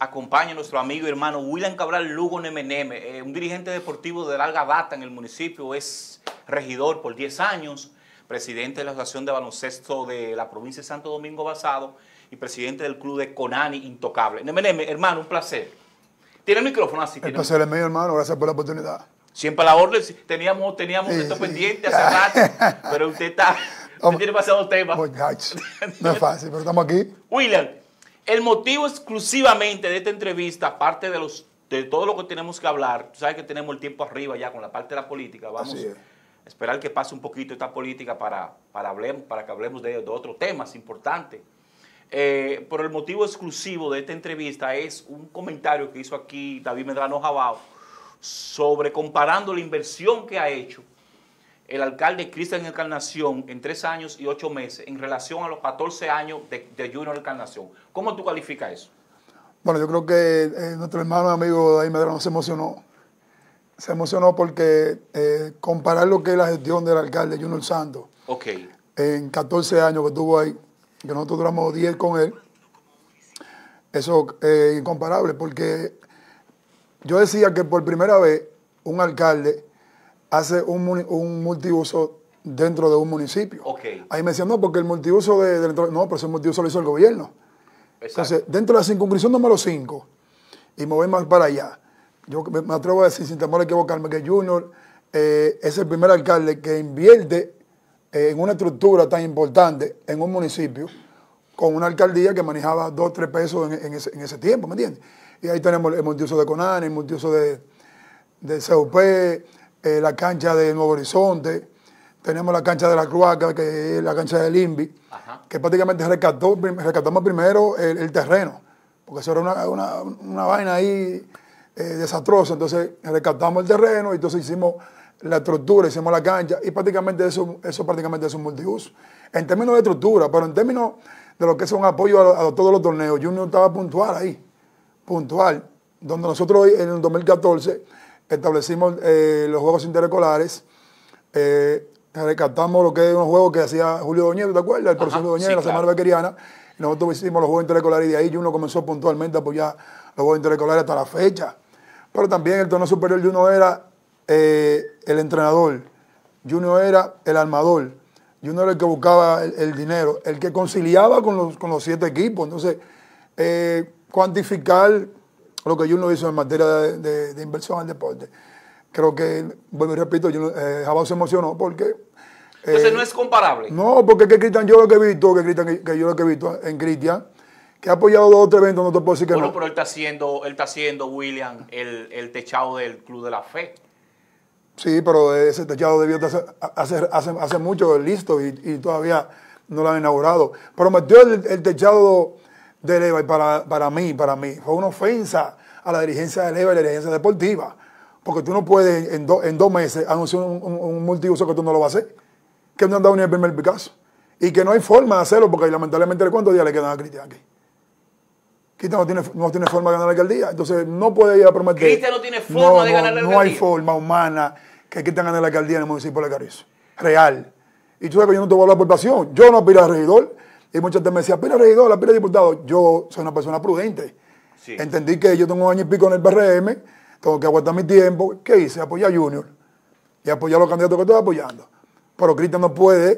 acompaña nuestro amigo y hermano William Cabral Lugo Nemeneme, eh, un dirigente deportivo de larga data en el municipio, es regidor por 10 años, presidente de la Asociación de Baloncesto de la provincia de Santo Domingo Basado y presidente del club de Conani Intocable. Nemeneme, hermano, un placer. Tiene el micrófono así. El placer es mío, hermano, gracias por la oportunidad. Siempre a la orden, teníamos, teníamos esto pendiente hace rato, pero usted está, tiene tema. tema no es fácil, pero estamos aquí. William. El motivo exclusivamente de esta entrevista, aparte de los de todo lo que tenemos que hablar, tú sabes que tenemos el tiempo arriba ya con la parte de la política, vamos a esperar que pase un poquito esta política para, para, para que hablemos de, de otros temas importantes. Eh, pero el motivo exclusivo de esta entrevista es un comentario que hizo aquí David Medrano Jabao sobre comparando la inversión que ha hecho el alcalde Cristian Encarnación en tres años y ocho meses en relación a los 14 años de, Junior Encarnación. ¿Cómo tú calificas eso? Bueno, yo creo que eh, nuestro hermano amigo David Medrano se emocionó. Se emocionó porque eh, comparar lo que es la gestión del alcalde Junior Santos okay. en 14 años que estuvo ahí, que nosotros duramos 10 con él, eso es eh, incomparable porque yo decía que por primera vez un alcalde hace un, multiuso dentro de un municipio. Ahí me decían, no, porque el multiuso de, de No, pero ese multiuso lo hizo el gobierno. Entonces, dentro de la circunscripción número 5, y me voy más para allá, yo me atrevo a decir, sin temor a equivocarme, que Junior eh, es el primer alcalde que invierte eh, en una estructura tan importante en un municipio con una alcaldía que manejaba 2, 3 pesos en, ese, tiempo, ¿me entiendes? Y ahí tenemos el multiuso de Conan, el multiuso de, de CUP, eh, la cancha de Nuevo Horizonte, tenemos la cancha de la Cruaca, que es la cancha del Imbi que prácticamente rescató, rescatamos primero el, terreno, porque eso era una, vaina ahí eh, desastrosa. Entonces rescatamos el terreno y entonces hicimos la estructura, hicimos la cancha y prácticamente eso, eso prácticamente es un multiuso. En términos de estructura, pero en términos de lo que es un apoyo a, todos los torneos, Junior estaba puntual ahí, puntual, donde nosotros en el 2014 establecimos eh, los juegos interescolares, eh, lo que es un juego que hacía Julio Doñero, ¿te acuerdas? El profesor Doñero en la Semana Bequeriana. Nosotros hicimos los juegos interescolares y de ahí Juno comenzó puntualmente a apoyar los juegos interescolares hasta la fecha. Pero también el tono superior Juno era eh, el entrenador, Juno era el armador, Juno era el que buscaba el, dinero, el que conciliaba con los, siete equipos. Entonces, eh, cuantificar lo que Juno hizo en materia de, inversión al deporte. Creo que, vuelvo y repito, Juno, eh, se emocionó porque entonces eh, no es comparable. no, porque que Cristian, yo lo que he visto, que, Cristian, que yo lo que he visto en Cristian, que ha apoyado dos o eventos, no te puedo decir que bueno, no. pero él está haciendo, él está haciendo, William, el, techado del Club de la Fe. Sí, pero ese techado debió estar hace, mucho listo y, todavía no lo han inaugurado. Pero metió el, el techado de Leva para, para mí, para mí, fue una ofensa a la dirigencia de Leva y la dirigencia deportiva. Porque tú no puedes en, dos meses anunciar un, multiuso que tú no lo vas a hacer. Que no han dado ni el primer Picasso. Y que no hay forma de hacerlo porque lamentablemente ¿cuántos días le quedan a Cristian aquí? Cristian no tiene, no tiene forma de ganar la alcaldía. Entonces no puede ir a prometer. Cristian no tiene forma de ganar la alcaldía. No hay forma humana que Cristian gane la alcaldía en el municipio de Carrizo, Real. Y tú sabes que yo no te voy a hablar por pasión. Yo no pido al regidor. Y muchos te me decían, pila regidor, la diputado. Yo soy una persona prudente. Entendí que yo tengo un año y pico en el PRM, tengo que aguantar mi tiempo. ¿Qué hice? apoyé a Junior y apoyar a los candidatos que estoy apoyando. Pero Cristian no puede,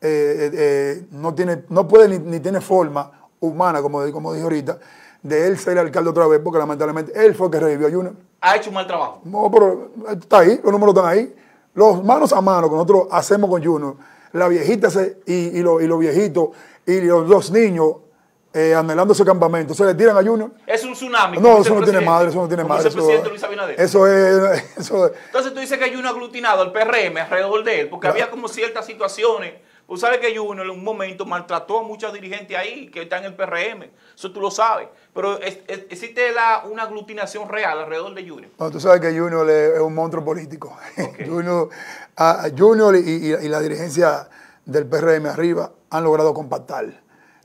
eh, eh, eh, no, tiene, no puede ni, tiene forma humana, como, como dije ahorita, de él ser alcalde otra vez, porque lamentablemente él fue el que revivió a Junior. Ha hecho un mal trabajo. No, pero está ahí, los números están ahí. Los manos a mano que nosotros hacemos con Junior la viejita se, y, y, lo, y los viejitos y los dos niños eh, anhelando ese campamento. ¿Se le tiran a Junior? Es un tsunami. No, eso no tiene madre, eso no tiene madre. Eso, Luis Eso es, eso Entonces tú dices que hay un aglutinado, al PRM, alrededor de él, porque había como ciertas situaciones Tú sabes que Junior en un momento maltrató a muchas dirigentes ahí que están en el PRM. Eso tú lo sabes. Pero existe la, una aglutinación real alrededor de Junior. tú sabes que Junior es un monstruo político. Junior, y, la dirigencia del PRM arriba han logrado compactar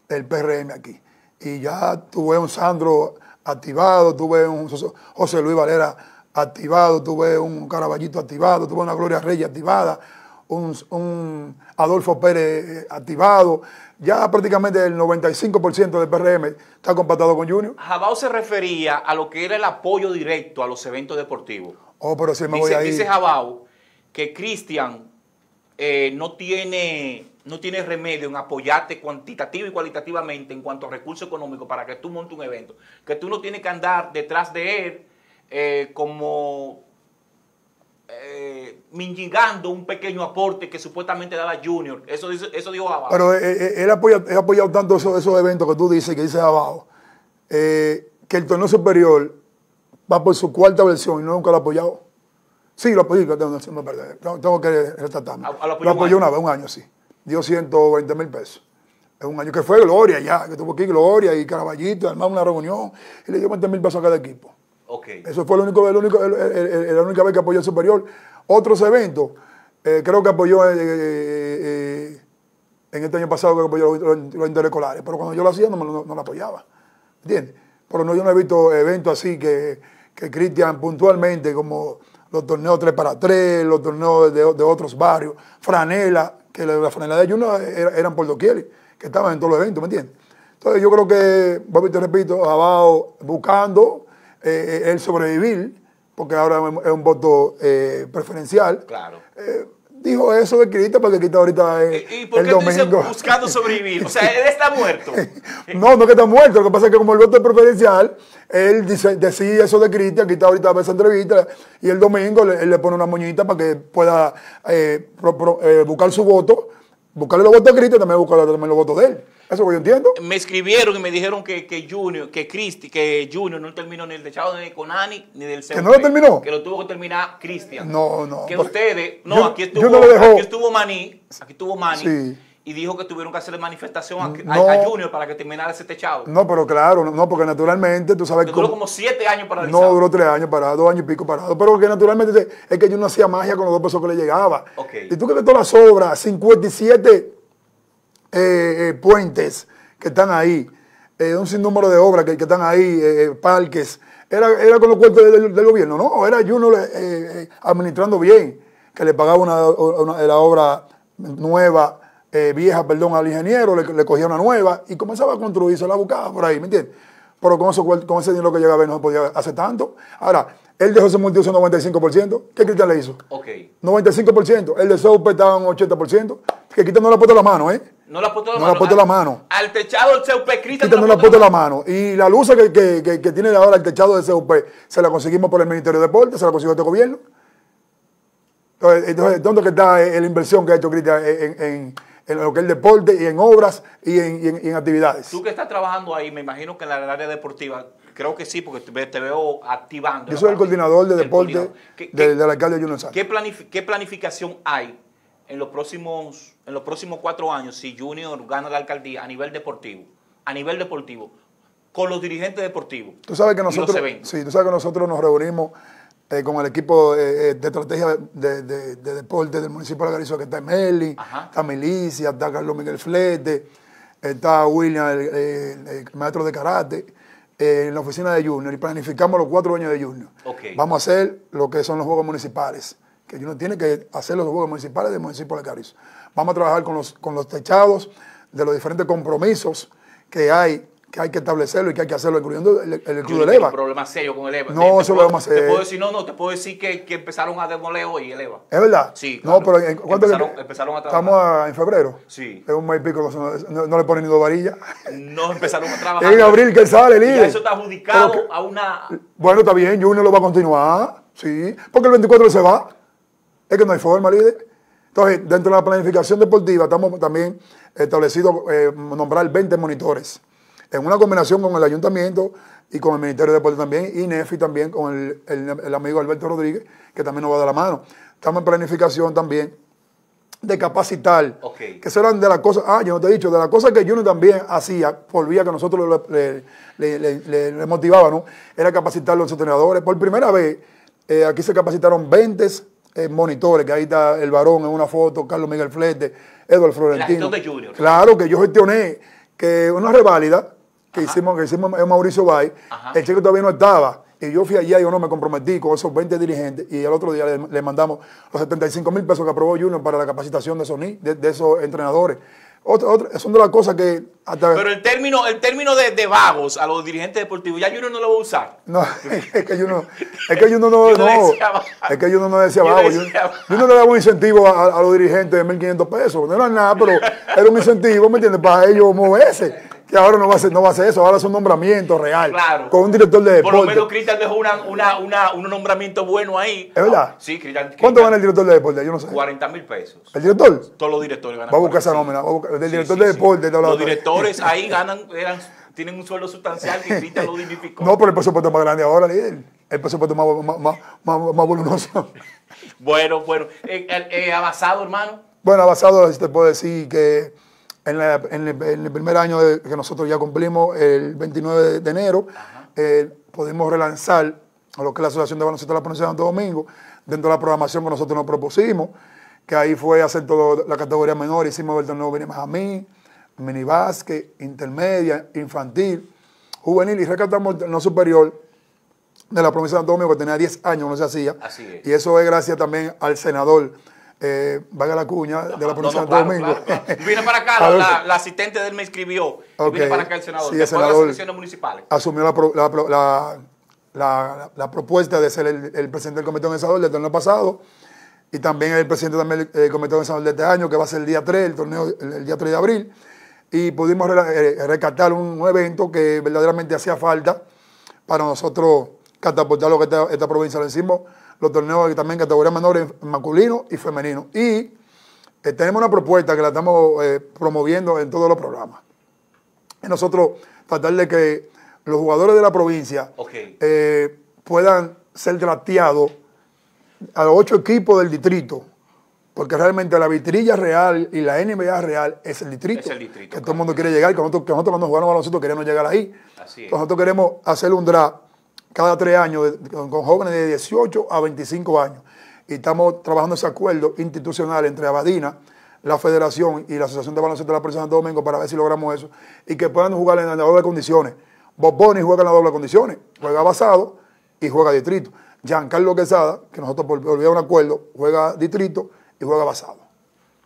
el PRM aquí. Y ya tuve un Sandro activado, tuve un José Luis Valera activado, tuve un Caraballito activado, tuve una Gloria Reyes activada, un Adolfo Pérez eh, activado. Ya prácticamente el 95% del PRM está compactado con Junior. Jabao se refería a lo que era el apoyo directo a los eventos deportivos. Oh, pero si me dice, voy a Dice Jabao que Cristian eh, no, tiene, no tiene remedio en apoyarte cuantitativo y cualitativamente en cuanto a recursos económicos para que tú montes un evento. Que tú no tienes que andar detrás de él eh, como eh, un pequeño aporte que supuestamente daba Junior. Eso, dijo Abajo. Pero eh, eh, él, ha apoyado, tanto esos, eventos que tú dices, que dices Abajo, eh, que el torneo superior va por su cuarta versión y no nunca lo ha apoyado. Sí, lo apoyó, apoyado tengo que retratarme. Ah, lo, apoyó lo apoyó un una vez, un año, sí. Dio 120 mil pesos. Es un año que fue Gloria ya, que estuvo aquí Gloria y Caraballito, además una reunión, y le dio 20 mil pesos a cada equipo. Eso fue único, la única vez que apoyó el superior. Otros eventos, eh, creo que apoyó eh, eh, en este año pasado que apoyó los, interescolares, pero cuando yo lo hacía no, me no lo apoyaba. ¿Entiendes? Pero no, yo no he visto eventos así que, Cristian puntualmente, como los torneos 3 para 3, los torneos de, otros barrios, franela, que la, franela de Juno eran por doquier, que estaban en todos los eventos, ¿me entiendes? Entonces yo creo que, te repito, abajo buscando eh, el sobrevivir, porque ahora es un voto eh, preferencial. Eh, dijo eso de Cristo porque quita ahorita eh, ¿Y, por qué el domingo. buscando sobrevivir? O sea, él está muerto. no, no que está muerto. Lo que pasa es que como el voto es preferencial, él dice, decide eso de Cristo, está ahorita esa entrevista y el domingo le, él le pone una moñita para que pueda buscar su voto, buscarle los votos de Cristo y también buscarle también los votos de él. Eso que yo entiendo. Me escribieron y me dijeron que, Junior, que Cristi, que Junior no terminó ni el de ni de Conani, ni del ¿Que no lo terminó? Que lo tuvo que terminar Cristian. No, no. Que ustedes, no, aquí, estuvo, aquí estuvo Maní, aquí estuvo Maní. y dijo que tuvieron que hacerle manifestación a, Junior para que terminara ese techado. No, pero claro, no, porque naturalmente tú sabes que. Duró como siete años para No, duró tres años parado, dos años y pico parado. Pero que naturalmente es que yo no hacía magia con los dos pesos que le llegaba. Okay. Y tú que que todas las obras, 57 eh, eh, puentes que están ahí, eh, un sinnúmero de obras que, están ahí, parques. Era, era con los cuerpos del, gobierno, no, era Juno administrando bien, que le pagaba una, la obra nueva, vieja, perdón, al ingeniero, le, cogía una nueva y comenzaba a construir, se la buscaba por ahí, ¿me entiendes? Pero con, ese dinero que llegaba no se podía hacer tanto. Ahora, él dejó ese multiuso 95%. ¿Qué Cristian le hizo? Ok. 95%. El de Soupe estaba 80%. Que Cristian no le de la mano, ¿eh? No la la no mano. No puesto la mano. Al techado del CUP, Cristian. No la puse la mano. Y la luz que, tiene ahora el techado del CUP, se la conseguimos por el Ministerio de Deportes, se la consiguió este gobierno. Entonces, ¿dónde está eh, la inversión que ha hecho Cristian eh, en, lo que es el deporte y en obras y en, actividades? Tú que estás trabajando ahí, me imagino que en la área deportiva, creo que sí, porque te, veo activando. Yo soy el coordinador de deporte del de, de alcalde Junior Sánchez. ¿Qué planificación hay en los próximos en los próximos cuatro años, si Junior gana la alcaldía a nivel deportivo, a nivel deportivo, con los dirigentes deportivos. Tú sabes que nosotros, sí, tú sabes que nosotros nos reunimos eh, con el equipo eh, eh, de estrategia de, deporte del municipio de Algarizo, que está Meli, está Milicia, está Carlos Miguel Flete, está William, el, maestro de karate, en la oficina de Junior y planificamos los cuatro años de Junior. Vamos a hacer lo que son los juegos municipales, que Junior tiene que hacer los juegos municipales del municipio de Algarizo. Vamos a trabajar con los, con los techados de los diferentes compromisos que hay que hay que establecerlo y que hay que hacerlo, incluyendo el, el, club del EVA. problema serio con el EVA. No, eso lo vamos a hacer. Te puedo decir, no, no, te puedo decir que, que empezaron a demoler hoy el EVA. ¿Es verdad? Sí. No, pero empezaron, empezaron a trabajar. Estamos en febrero. Sí. Es un mes y pico, no, le ponen ni dos varillas. No empezaron a trabajar. en abril que sale, líder. Y eso está adjudicado a una. Bueno, está bien, Junior lo va a continuar. Sí. Porque el 24 se va. Es que no hay forma, líder. Entonces, dentro de la planificación deportiva estamos también establecidos eh, nombrar 20 monitores, en una combinación con el ayuntamiento y con el Ministerio de Deporte también, y NEFI también, con el, amigo Alberto Rodríguez, que también nos va a dar la mano. Estamos en planificación también de capacitar, que serán de las cosas, ah, yo no te he dicho, de las cosas que Junior también hacía, por vía que nosotros le, le, motivábamos, ¿no? era capacitar a los entrenadores. Por primera vez, eh, aquí se capacitaron 20 eh, monitores, que ahí está el varón en una foto, Carlos Miguel Flete, Eduardo Florentino. Claro, que yo gestioné que una reválida que hicimos, que hicimos en Mauricio Bay, el cheque todavía no estaba. Y yo fui allá, yo no me comprometí con esos 20 dirigentes y el otro día le, mandamos los 75 mil pesos que aprobó Junior para la capacitación de Sony de esos entrenadores. Otra, otra, son de las cosas que... Hasta... Pero el término, el término de, de, vagos a los dirigentes deportivos, ya yo no lo voy a usar. No, es que Junior, no, es que yo no decía vagos. Yo, no le daba un incentivo a, a los dirigentes de 1.500 pesos. No era nada, pero era un incentivo, ¿me entiendes? Para ellos moverse que ahora no va a ser, no va a ser eso, ahora es un nombramiento real. Claro. Con un director de deporte. Por lo menos Cristian dejó una, una, una, un nombramiento bueno ahí. ¿Es verdad? Sí, Cristian. ¿Cuánto gana el director de deporte? Yo no sé. 40 mil pesos. ¿El director? Todos los directores ganan. Va a buscar esa nómina. el director de deporte. Los directores ahí ganan, tienen un sueldo sustancial que Cristian lo dignificó. No, pero el presupuesto es más grande ahora, líder. El presupuesto más, más, más, voluminoso. bueno, bueno. Eh, eh hermano? Bueno, avanzado, te puedo decir que en, el, primer año que nosotros ya cumplimos, el 29 de, enero, eh, podemos relanzar a lo que es la Asociación de Baloncesto de la Provincia de Santo Domingo, dentro de la programación que nosotros nos propusimos, que ahí fue hacer toda la categoría menor, hicimos el torneo más a mí, mini básquet, intermedia, infantil, juvenil y rescatamos el superior de la provincia de Santo Domingo que tenía 10 años, no se hacía. Y eso es gracias también al senador eh, vaya la cuña de la provincia de Domingo. para acá, la, asistente de él me escribió. Okay. para acá el senador. Sí, las elecciones municipales. Asumió la, propuesta de ser el, presidente del Comité Organizador del torneo pasado y también el presidente también del eh, Comité Organizador de este año, que va a ser el día 3, el torneo el, día 3 de abril. Y pudimos eh, rescatar un, evento que verdaderamente hacía falta para nosotros catapultar lo que esta, provincia le hicimos los torneos también categoría menores masculino y femenino. Y eh, tenemos una propuesta que la estamos eh, promoviendo en todos los programas. nosotros tratar de que los jugadores de la provincia eh, puedan ser trateados a los ocho equipos del distrito. Porque realmente la vitrilla real y la NBA real es el distrito. que todo el mundo quiere llegar, que nosotros, que nosotros cuando jugamos a nosotros queremos llegar ahí. Así Nosotros queremos hacer un draft cada tres años con jóvenes de 18 a 25 años. Y estamos trabajando ese acuerdo institucional entre Abadina, la Federación y la Asociación de Baloncesto de la Presidencia de Domingo para ver si logramos eso y que puedan jugar en la doble condiciones. boboni juega en la doble condiciones, juega basado y juega distrito. Giancarlo Quesada, que nosotros volvimos a un acuerdo, juega distrito y juega basado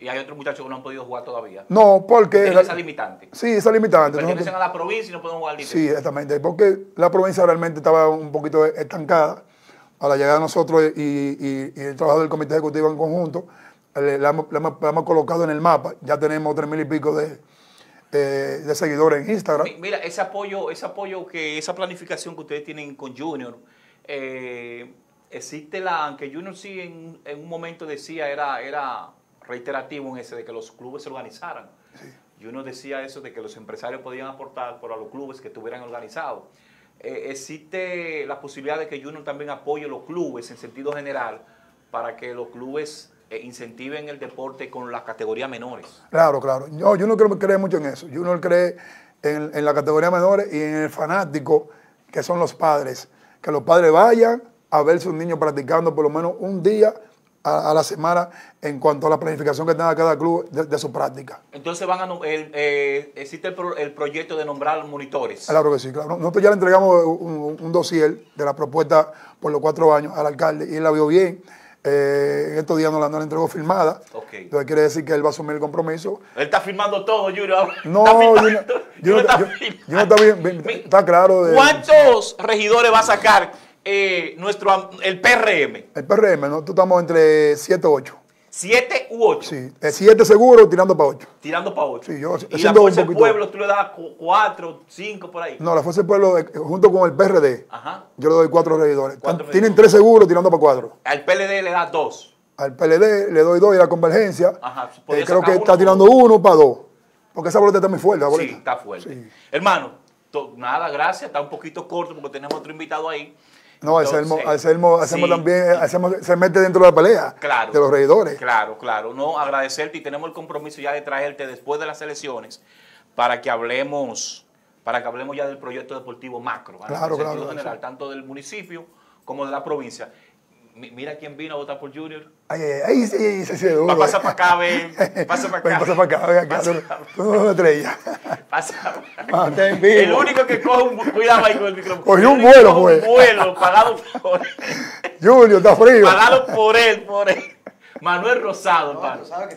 y hay otros muchachos que no han podido jugar todavía. No, porque... es esa limitante. Sí, esa limitante. Pertenecen a la provincia y no pueden jugar Sí, exactamente, porque la provincia realmente estaba un poquito estancada a la llegada de nosotros y, el trabajo del comité ejecutivo en conjunto. La hemos, colocado en el mapa. Ya tenemos tres mil y pico de, seguidores en Instagram. Mira, ese apoyo, ese apoyo que, esa planificación que ustedes tienen con Junior, eh, existe la, aunque Junior sí en, un momento decía era, era reiterativo en ese de que los clubes se organizaran. Y uno decía eso de que los empresarios podían aportar, para los clubes que estuvieran organizados. Eh, existe la posibilidad de que uno también apoye los clubes en sentido general para que los clubes eh, incentiven el deporte con las categorías menores. Claro, claro. Yo, no creo que cree mucho en eso. no cree en, en la categoría menores y en el fanático, que son los padres. Que los padres vayan a verse un niño practicando por lo menos un día a, la semana en cuanto a la planificación que tenga cada club de, su práctica. Entonces van eh, existe el, proyecto de nombrar monitores. Claro que sí, claro. Nosotros ya le entregamos un, dosier dossier de la propuesta por los cuatro años al alcalde y él la vio bien. Eh, en estos días no la, entregó firmada. Okay. Entonces quiere decir que él va a asumir el compromiso. Él está firmando todo, Yuri. No, yo no está, está claro. ¿Cuántos regidores va a sacar eh, nuestro, el PRM. El PRM, nosotros estamos entre 7 u 8. 7 u 8. Sí, 7 seguros tirando para 8. Tirando para 8. Sí, yo ¿Y la Fuerza del Pueblo tú le das 4, 5 por ahí? No, la Fuerza del Pueblo eh, junto con el PRD, yo le doy 4 regidores. Tienen 3 seguros tirando para 4. Al PLD le das 2. Al PLD le doy 2 y la convergencia. Ajá. Eh, creo que está tirando 1 para 2. Porque esa boleta está muy fuerte. La boleta. Sí, está fuerte. Hermano, nada, gracias. Está un poquito corto porque tenemos otro invitado ahí. No, también se mete dentro de la pelea de los regidores Claro, claro. No, agradecerte y tenemos el compromiso ya de traerte después de las elecciones para que hablemos, para que hablemos ya del proyecto deportivo macro, claro, tanto del municipio como de la provincia mira quién vino a votar por Junior. Ahí ay, sí, sí, sí, pasa para acá, ven. Pasa para acá. Pasa para acá, ven acá. estrella. Pasa para ah, El único que coge un cuidado ahí con el micrófono. Cogió un vuelo, güey. Un pues. vuelo pagado por él. Junior, está frío. Pagado por él, por él. Manuel Rosado, hermano.